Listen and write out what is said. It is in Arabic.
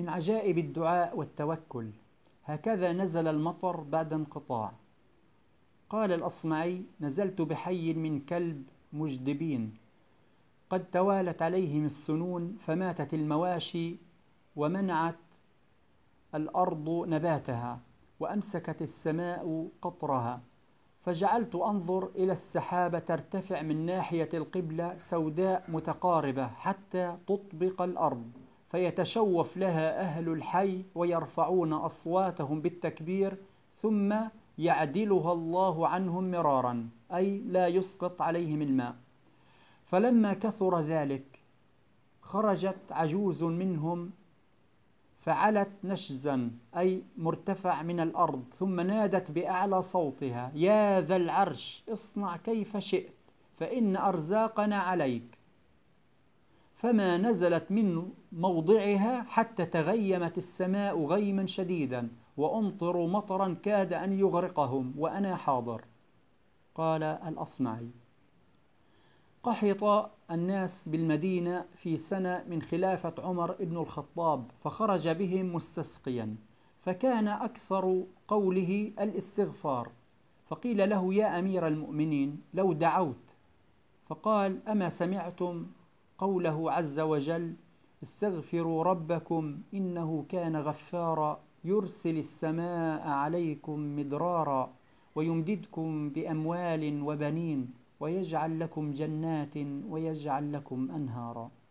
من عجائب الدعاء والتوكل هكذا نزل المطر بعد انقطاع قال الأصمعي نزلت بحي من كلب مجدبين قد توالت عليهم السنون فماتت المواشي ومنعت الأرض نباتها وأمسكت السماء قطرها فجعلت أنظر إلى السحابة ترتفع من ناحية القبلة سوداء متقاربة حتى تطبق الأرض فيتشوف لها أهل الحي ويرفعون أصواتهم بالتكبير ثم يعدلها الله عنهم مرارا أي لا يسقط عليهم الماء فلما كثر ذلك خرجت عجوز منهم فعلت نشزا أي مرتفع من الأرض ثم نادت بأعلى صوتها يا ذا العرش اصنع كيف شئت فإن أرزاقنا عليك فما نزلت من موضعها حتى تغيمت السماء غيما شديدا وأمطروا مطرا كاد أن يغرقهم وأنا حاضر قال الأصمعي قحط الناس بالمدينة في سنة من خلافة عمر بن الخطاب فخرج بهم مستسقيا فكان أكثر قوله الاستغفار فقيل له يا أمير المؤمنين لو دعوت فقال أما سمعتم قوله عز وجل استغفروا ربكم إنه كان غفارا يرسل السماء عليكم مدرارا ويمددكم بأموال وبنين ويجعل لكم جنات ويجعل لكم أنهارا